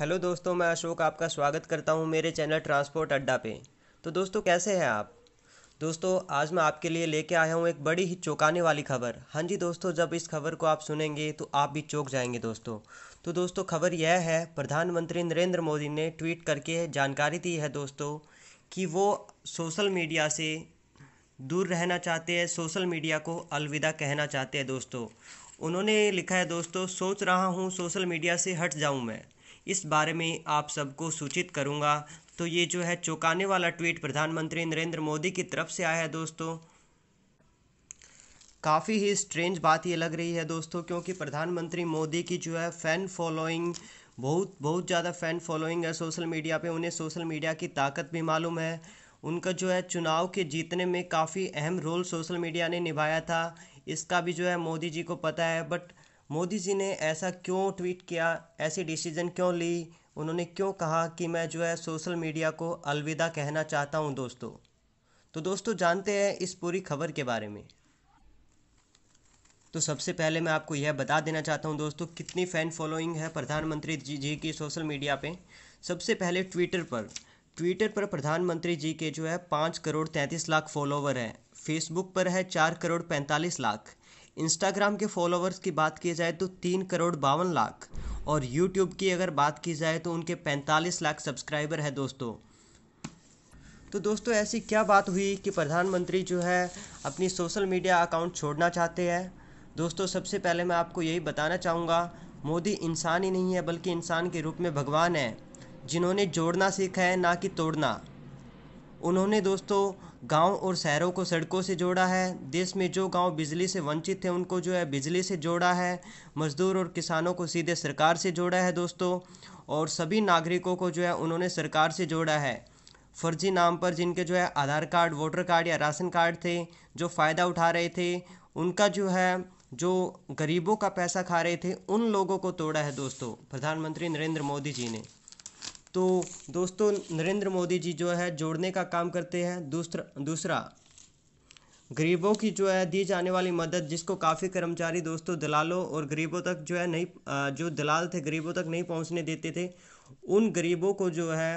hello दोस्तों मैं अशोक आपका स्वागत करता हूं मेरे चैनल ट्रांसपोर्ट अड्डा पे तो दोस्तों कैसे हैं आप दोस्तों आज मैं आपके लिए लेके आया हूं एक बड़ी ही चौंकाने वाली खबर हाँ जी दोस्तों जब इस खबर को आप सुनेंगे तो आप भी चौंक जाएंगे दोस्तों तो दोस्तों खबर यह है प्रधानमंत्री नरेंद्र मोदी ने ट्वीट करके जानकारी दी है दोस्तों कि वो सोशल मीडिया से दूर रहना चाहते हैं सोशल मीडिया को अलविदा कहना चाहते हैं दोस्तों उन्होंने लिखा है दोस्तों सोच रहा हूँ सोशल मीडिया से हट जाऊँ मैं इस बारे में आप सबको सूचित करूँगा तो ये जो है चौंकाने वाला ट्वीट प्रधानमंत्री नरेंद्र मोदी की तरफ से आया है दोस्तों काफ़ी ही स्ट्रेंज बात ये लग रही है दोस्तों क्योंकि प्रधानमंत्री मोदी की जो है फ़ैन फॉलोइंग बहुत बहुत ज़्यादा फ़ैन फॉलोइंग है सोशल मीडिया पे उन्हें सोशल मीडिया की ताकत भी मालूम है उनका जो है चुनाव के जीतने में काफ़ी अहम रोल सोशल मीडिया ने निभाया था इसका भी जो है मोदी जी को पता है बट मोदी जी ने ऐसा क्यों ट्वीट किया ऐसी डिसीजन क्यों ली उन्होंने क्यों कहा कि मैं जो है सोशल मीडिया को अलविदा कहना चाहता हूं दोस्तों तो दोस्तों जानते हैं इस पूरी खबर के बारे में तो सबसे पहले मैं आपको यह बता देना चाहता हूं दोस्तों कितनी फ़ैन फॉलोइंग है प्रधानमंत्री जी जी की सोशल मीडिया पे सबसे पहले ट्विटर पर ट्विटर पर प्रधानमंत्री जी के जो है पाँच करोड़ तैंतीस लाख फॉलोवर हैं फेसबुक पर है चार करोड़ पैंतालीस लाख इंस्टाग्राम के फॉलोवर्स की बात की जाए तो तीन करोड़ बावन लाख और यूट्यूब की अगर बात की जाए तो उनके पैंतालीस लाख सब्सक्राइबर है दोस्तों तो दोस्तों ऐसी क्या बात हुई कि प्रधानमंत्री जो है अपनी सोशल मीडिया अकाउंट छोड़ना चाहते हैं दोस्तों सबसे पहले मैं आपको यही बताना चाहूँगा मोदी इंसान ही नहीं है बल्कि इंसान के रूप में भगवान है जिन्होंने जोड़ना सीखा है ना कि तोड़ना उन्होंने दोस्तों गांव और शहरों को सड़कों से जोड़ा है देश में जो गांव बिजली से वंचित थे उनको जो है बिजली से जोड़ा है मज़दूर और किसानों को सीधे सरकार से जोड़ा है दोस्तों और सभी नागरिकों को जो है उन्होंने सरकार से जोड़ा है फर्जी नाम पर जिनके जो है आधार कार्ड वोटर कार्ड या राशन कार्ड थे जो फ़ायदा उठा रहे थे उनका जो है जो गरीबों का पैसा खा रहे थे उन लोगों को तोड़ा है दोस्तों प्रधानमंत्री नरेंद्र मोदी जी ने तो दोस्तों नरेंद्र मोदी जी जो है जोड़ने का काम करते हैं दूसरा दूसरा गरीबों की जो है दी जाने वाली मदद जिसको काफ़ी कर्मचारी दोस्तों दलालों और गरीबों तक जो है नहीं जो दलाल थे गरीबों तक नहीं पहुंचने देते थे उन गरीबों को जो है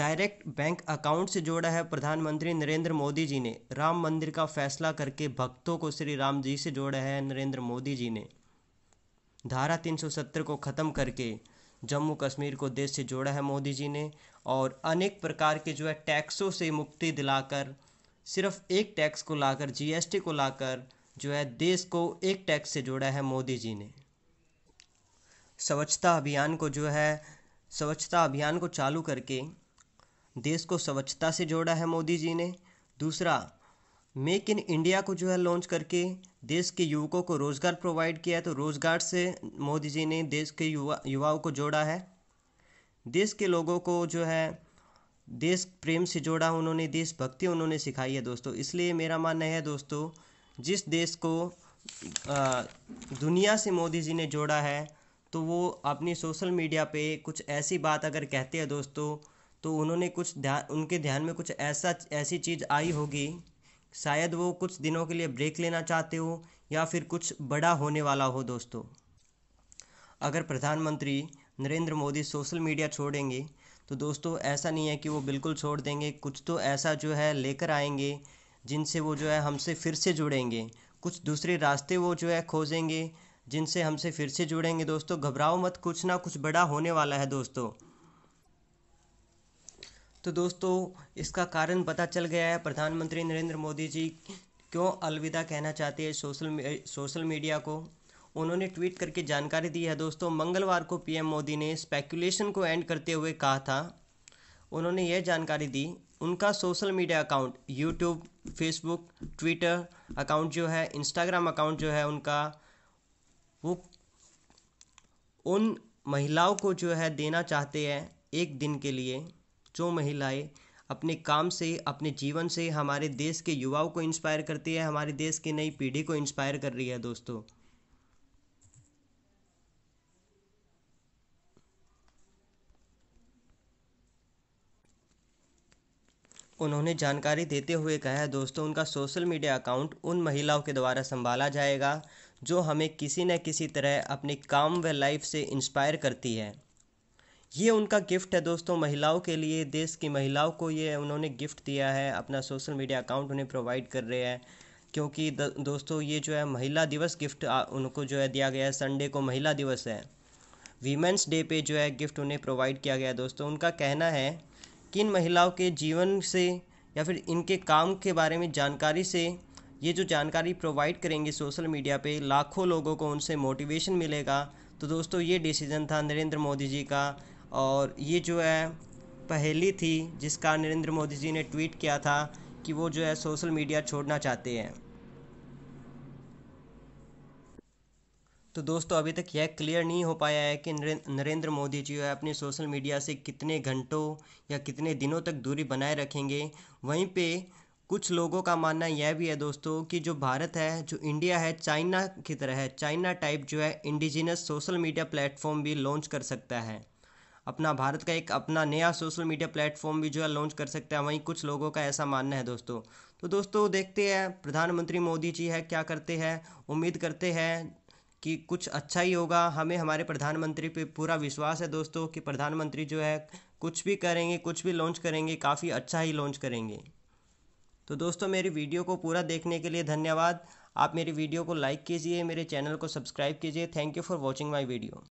डायरेक्ट बैंक अकाउंट से जोड़ा है प्रधानमंत्री नरेंद्र मोदी जी ने राम मंदिर का फैसला करके भक्तों को श्री राम जी से जोड़ा है नरेंद्र मोदी जी ने धारा तीन को ख़त्म करके जम्मू कश्मीर को देश से जोड़ा है मोदी जी ने और अनेक प्रकार के जो है टैक्सों से मुक्ति दिलाकर सिर्फ एक टैक्स को लाकर जीएसटी को लाकर जो है देश को एक टैक्स से जोड़ा है मोदी जी ने स्वच्छता अभियान को जो है स्वच्छता अभियान को चालू करके देश को स्वच्छता से जोड़ा है मोदी जी ने दूसरा मेक इन इंडिया को जो है लॉन्च करके देश के युवकों को रोज़गार प्रोवाइड किया है तो रोज़गार से मोदी जी ने देश के युवा युवाओं को जोड़ा है देश के लोगों को जो है देश प्रेम से जोड़ा उन्होंने देशभक्ति उन्होंने सिखाई है दोस्तों इसलिए मेरा मानना है दोस्तों जिस देश को आ, दुनिया से मोदी जी ने जोड़ा है तो वो अपनी सोशल मीडिया पे कुछ ऐसी बात अगर कहते हैं दोस्तों तो उन्होंने कुछ ध्यान उनके ध्यान में कुछ ऐसा ऐसी चीज़ आई होगी शायद वो कुछ दिनों के लिए ब्रेक लेना चाहते हो या फिर कुछ बड़ा होने वाला हो दोस्तों अगर प्रधानमंत्री नरेंद्र मोदी सोशल मीडिया छोड़ेंगे तो दोस्तों ऐसा नहीं है कि वो बिल्कुल छोड़ देंगे कुछ तो ऐसा जो है लेकर आएंगे जिनसे वो जो है हमसे फिर से जुड़ेंगे कुछ दूसरे रास्ते वो जो है खोजेंगे जिनसे हमसे फिर से जुड़ेंगे दोस्तों घबराओ मत कुछ ना कुछ बड़ा होने वाला है दोस्तों तो दोस्तों इसका कारण पता चल गया है प्रधानमंत्री नरेंद्र मोदी जी क्यों अलविदा कहना चाहते हैं सोशल सोशल मीडिया को उन्होंने ट्वीट करके जानकारी दी है दोस्तों मंगलवार को पीएम मोदी ने स्पेकुलेशन को एंड करते हुए कहा था उन्होंने यह जानकारी दी उनका social media account YouTube Facebook Twitter account जो है इंस्टाग्राम अकाउंट जो है उनका वो उन महिलाओं को जो है देना चाहते हैं एक दिन के लिए जो महिलाएँ अपने काम से अपने जीवन से हमारे देश के युवाओं को इंस्पायर करती है हमारे देश की नई पीढ़ी को इंस्पायर कर रही है दोस्तों उन्होंने जानकारी देते हुए कहा है दोस्तों उनका सोशल मीडिया अकाउंट उन महिलाओं के द्वारा संभाला जाएगा जो हमें किसी न किसी तरह अपने काम व लाइफ से इंस्पायर करती है ये उनका गिफ्ट है दोस्तों महिलाओं के लिए देश की महिलाओं को ये उन्होंने गिफ्ट दिया है अपना सोशल मीडिया अकाउंट उन्हें प्रोवाइड कर रहे हैं क्योंकि दोस्तों ये जो है महिला दिवस गिफ्ट उनको जो है दिया गया है संडे को महिला दिवस है वीमेंस डे पे जो है गिफ्ट उन्हें प्रोवाइड किया गया दोस्तों उनका कहना है कि इन महिलाओं के जीवन से या फिर इनके काम के बारे में जानकारी से ये जो जानकारी प्रोवाइड करेंगे सोशल मीडिया पे लाखों लोगों को उनसे मोटिवेशन मिलेगा तो दोस्तों ये डिसीज़न था नरेंद्र मोदी जी का और ये जो है पहली थी जिसका नरेंद्र मोदी जी ने ट्वीट किया था कि वो जो है सोशल मीडिया छोड़ना चाहते हैं तो दोस्तों अभी तक यह क्लियर नहीं हो पाया है कि नरेंद्र मोदी जी है अपने सोशल मीडिया से कितने घंटों या कितने दिनों तक दूरी बनाए रखेंगे वहीं पे कुछ लोगों का मानना यह भी है दोस्तों कि जो भारत है जो इंडिया है चाइना की तरह है चाइना टाइप जो है इंडिजिनस सोशल मीडिया प्लेटफॉर्म भी लॉन्च कर सकता है अपना भारत का एक अपना नया सोशल मीडिया प्लेटफॉर्म भी जो है लॉन्च कर सकते हैं वहीं कुछ लोगों का ऐसा मानना है दोस्तों तो दोस्तों देखते हैं प्रधानमंत्री मोदी जी है क्या करते हैं उम्मीद करते हैं कि कुछ अच्छा ही होगा हमें हमारे प्रधानमंत्री पे पूरा विश्वास है दोस्तों कि प्रधानमंत्री जो है कुछ भी करेंगे कुछ भी लॉन्च करेंगे काफ़ी अच्छा ही लॉन्च करेंगे तो दोस्तों मेरी वीडियो को पूरा देखने के लिए धन्यवाद आप मेरी वीडियो को लाइक कीजिए मेरे चैनल को सब्सक्राइब कीजिए thank you for watching my video